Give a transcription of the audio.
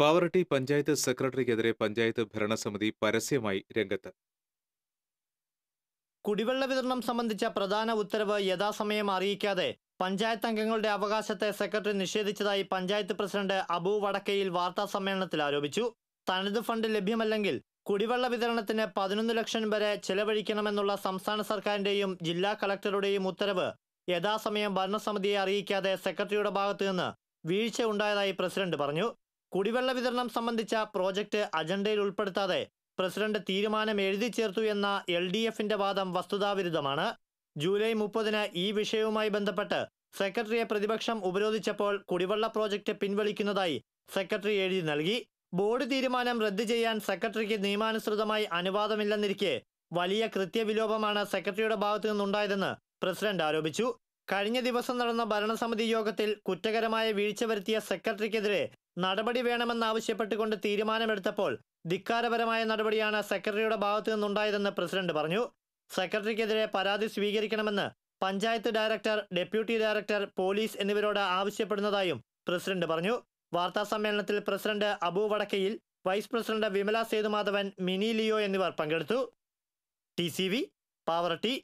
പാവറട്ടി പഞ്ചായത്ത് സെക്രട്ടറിക്കെതിരെ പഞ്ചായത്ത് ഭരണസമിതി പരസ്യമായി രംഗത്ത് കുടിവെള്ള വിതരണം സംബന്ധിച്ച പ്രധാന ഉത്തരവ് യഥാസമയം അറിയിക്കാതെ പഞ്ചായത്ത് അംഗങ്ങളുടെ അവകാശത്തെ സെക്രട്ടറി നിഷേധിച്ചതായി പഞ്ചായത്ത് പ്രസിഡന്റ് അബു വടക്കയിൽ വാർത്താ സമ്മേളനത്തിൽ ആരോപിച്ചു തനത് ഫണ്ട് ലഭ്യമല്ലെങ്കിൽ കുടിവെള്ള വിതരണത്തിന് പതിനൊന്ന് ലക്ഷം വരെ ചെലവഴിക്കണമെന്നുള്ള സംസ്ഥാന സർക്കാരിന്റെയും ജില്ലാ കളക്ടറുടെയും ഉത്തരവ് യഥാസമയം ഭരണസമിതിയെ അറിയിക്കാതെ സെക്രട്ടറിയുടെ ഭാഗത്തു നിന്ന് വീഴ്ച ഉണ്ടായതായി പ്രസിഡന്റ് പറഞ്ഞു കുടിവെള്ള വിതരണം സംബന്ധിച്ച പ്രോജക്റ്റ് അജണ്ടയിൽ ഉൾപ്പെടുത്താതെ പ്രസിഡന്റ് തീരുമാനം എഴുതി ചേർത്തു എന്ന എൽ ഡി എഫിന്റെ വാദം വസ്തുതാവിരുദ്ധമാണ് ജൂലൈ മുപ്പതിന് ഈ വിഷയവുമായി ബന്ധപ്പെട്ട് സെക്രട്ടറിയെ പ്രതിപക്ഷം ഉപരോധിച്ചപ്പോൾ കുടിവെള്ള പ്രോജക്റ്റ് പിൻവലിക്കുന്നതായി സെക്രട്ടറി എഴുതി നൽകി ബോർഡ് തീരുമാനം റദ്ദു ചെയ്യാൻ സെക്രട്ടറിക്ക് നിയമാനുസൃതമായി അനുവാദമില്ലെന്നിരിക്കെ വലിയ കൃത്യവിലോപമാണ് സെക്രട്ടറിയുടെ ഭാഗത്തു നിന്നുണ്ടായതെന്ന് പ്രസിഡന്റ് ആരോപിച്ചു കഴിഞ്ഞ ദിവസം നടന്ന ഭരണസമിതി യോഗത്തിൽ കുറ്റകരമായ വീഴ്ച വരുത്തിയ സെക്രട്ടറിക്കെതിരെ നടപടി വേണമെന്നാവശ്യപ്പെട്ടുകൊണ്ട് തീരുമാനമെടുത്തപ്പോൾ ധിക്കാരപരമായ നടപടിയാണ് സെക്രട്ടറിയുടെ ഭാഗത്തു നിന്നുണ്ടായതെന്ന് പ്രസിഡന്റ് പറഞ്ഞു സെക്രട്ടറിക്കെതിരെ പരാതി സ്വീകരിക്കണമെന്ന് panchayat director deputy director police എന്നിവരോട് ആവശ്യപ്പെടുന്നതായും പ്രസിഡന്റ് പറഞ്ഞു സമ്മേളനത്തിൽ president Abu Vadakkayil vice president Vimala Sethumadhavan Mini Leo എന്നിവർ പങ്കെടുത്തു ടി സി വി പാവർട്ടി